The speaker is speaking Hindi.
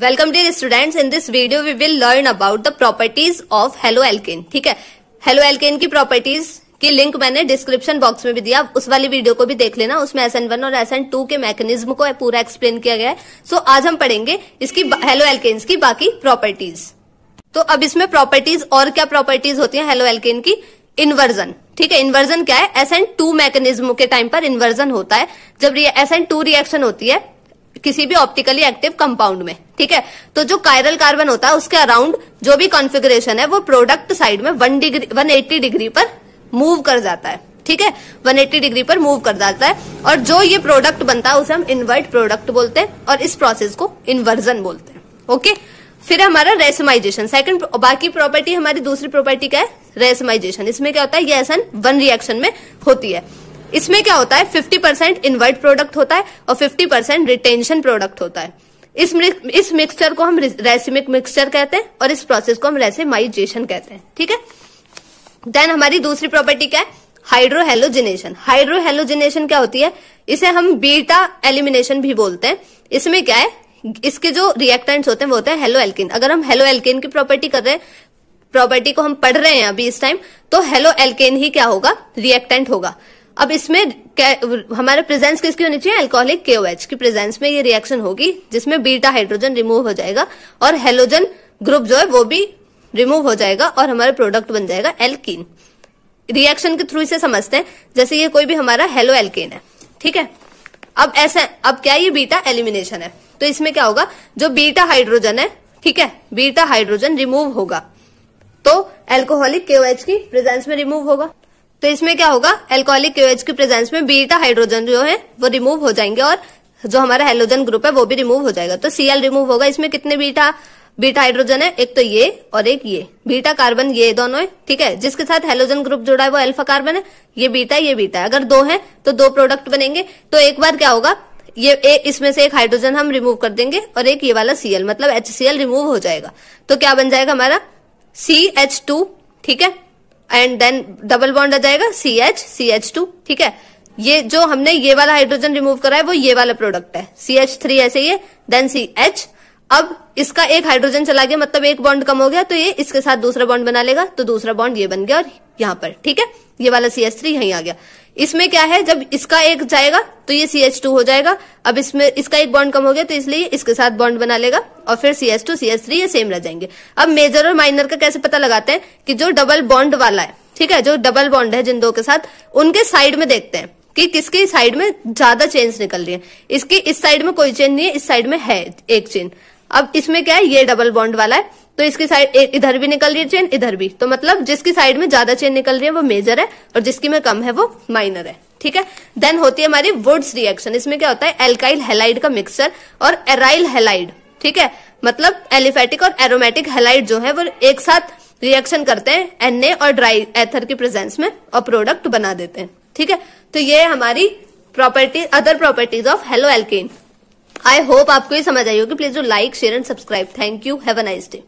welcome dear students in this video we will learn about the properties of haloalkane ठीक है हेलो एल्केन की प्रॉपर्टीज की लिंक मैंने डिस्क्रिप्शन बॉक्स में भी दिया उस वाली वीडियो को भी देख लेना उसमें एस एन वन और एस एन टू के मैकेनिज्म को पूरा एक्सप्लेन किया गया है सो आज हम पढ़ेंगे इसकी हेलो एल्केन्स की बाकी प्रॉपर्टीज तो अब इसमें प्रॉपर्टीज और क्या प्रॉपर्टीज होती है हेलो एल्केन की इन्वर्जन ठीक है इन्वर्जन क्या है एस एन टू मैकेनिज्म के टाइम पर इन्वर्जन होता है जब एस एन टू रिएक्शन होती है किसी भी ऑप्टिकली एक्टिव कंपाउंड में ठीक है तो जो कायरल कार्बन होता है उसके अराउंड जो भी कॉन्फिग्रेशन है वो प्रोडक्ट साइड में one degree one eighty degree पर मूव कर जाता है ठीक है वन एट्टी डिग्री पर मूव कर जाता है और जो ये प्रोडक्ट बनता है उसे हम इन्वर्ट प्रोडक्ट बोलते हैं और इस प्रोसेस को इन्वर्जन बोलते हैं ओके फिर हमारा रेसमाइजेशन सेकंड बाकी प्रॉपर्टी हमारी दूसरी प्रॉपर्टी क्या है रेसमाइजेशन इसमें क्या होता है ये एसन वन रिएक्शन में होती है इसमें क्या होता है 50% परसेंट इन्वर्ट प्रोडक्ट होता है और 50% परसेंट रिटेंशन प्रोडक्ट होता है इस इस मिक्सचर को हम रेसिमिक मिक्सचर कहते हैं और इस प्रोसेस को हम रेसिमाइजेशन कहते हैं ठीक है देन हमारी दूसरी प्रॉपर्टी क्या है हाइड्रोहेलोजिनेशन हाइड्रोहेलोजिनेशन क्या होती है इसे हम बीटा एलिमिनेशन भी बोलते हैं इसमें क्या है इसके जो रिएक्टेंट्स होते हैं वो होते हैं हेलो एल्किन अगर हम हेलो एल्किन की प्रॉपर्टी कर रहे हैं प्रॉपर्टी को हम पढ़ रहे हैं अभी इस टाइम तो हेलो एल्केन ही क्या होगा रिएक्टेंट होगा अब इसमें हमारे प्रेजेंस किसकी होनी चाहिए एल्कोहलिक एच की प्रेजेंस में ये रिएक्शन होगी जिसमें बीटा हाइड्रोजन रिमूव हो जाएगा और हेलोजन ग्रुप जो है वो भी रिमूव हो जाएगा और हमारा प्रोडक्ट बन जाएगा एल्किन रिएक्शन के थ्रू इसे समझते हैं जैसे ये कोई भी हमारा हेलो एल्केन है ठीक है अब ऐसा अब क्या ये बीटा एलिमिनेशन है तो इसमें क्या होगा जो बीटा हाइड्रोजन है ठीक है बीटा हाइड्रोजन रिमूव होगा तो एल्कोहलिक के की प्रेजेंस में रिमूव होगा तो इसमें क्या होगा एल्कोहलिक क्यूएच की प्रेजेंस में बीटा हाइड्रोजन जो है वो रिमूव हो जाएंगे और जो हमारा हेलोजन ग्रुप है वो भी रिमूव हो जाएगा तो सीएल रिमूव होगा इसमें कितने बीटा बीटा हाइड्रोजन है एक तो ये और एक ये बीटा कार्बन ये दोनों है ठीक है जिसके साथ हेलोजन ग्रुप जुड़ा है वो अल्फा कार्बन है ये बीटा ये बीटा है अगर दो है तो दो प्रोडक्ट बनेंगे तो एक बार क्या होगा ये इसमें से एक हाइड्रोजन हम रिमूव कर देंगे और एक ये वाला सीएल मतलब एच रिमूव हो जाएगा तो क्या बन जाएगा हमारा सी ठीक है एंड देन डबल बॉन्ड आ जाएगा C H C H two ठीक है ये जो हमने ये वाला हाइड्रोजन रिमूव करा है वो ये वाला प्रोडक्ट है सी एच थ्री ऐसे ही है देन सी एच अब इसका एक हाइड्रोजन चला गया मतलब एक बॉन्ड कम हो गया तो ये इसके साथ दूसरा बॉन्ड बना लेगा तो दूसरा बॉन्ड ये बन गया और यहां पर ठीक है ये वाला सी एच थ्री यहीं आ गया इसमें क्या है जब इसका एक जाएगा तो ये सी एच टू हो जाएगा अब इसमें इसका एक बॉन्ड कम हो गया तो इसलिए इसके साथ बॉन्ड बना लेगा और फिर C S two C S three ये सेम रह जाएंगे अब मेजर और माइनर का कैसे पता लगाते हैं कि जो डबल बॉन्ड वाला है ठीक है जो डबल बॉन्ड है जिन दो के साथ उनके साइड में देखते हैं कि किसके साइड में ज्यादा चेन्स निकल रही है इसकी इस साइड में कोई चेन नहीं है इस साइड में है एक चेन अब इसमें क्या है ये डबल बॉन्ड वाला है तो इसकी साइड इधर भी निकल रही है चेन इधर भी तो मतलब जिसकी साइड में ज्यादा चेन निकल रही है वो मेजर है और जिसकी में कम है वो माइनर है ठीक है देन होती है हमारी वुड्स रिएक्शन इसमें क्या होता है एल्काइल हेलाइड का मिक्सचर और एराइल हेलाइड ठीक है मतलब एलिफेटिक और एरोमेटिक हेलाइट जो है वो एक साथ रिएक्शन करते हैं एनए और ड्राई एथर की प्रेजेंस में और प्रोडक्ट बना देते हैं ठीक है तो ये हमारी property other properties of haloalkane I hope आपको ये समझ आई होगी please do like share and subscribe thank you have a nice day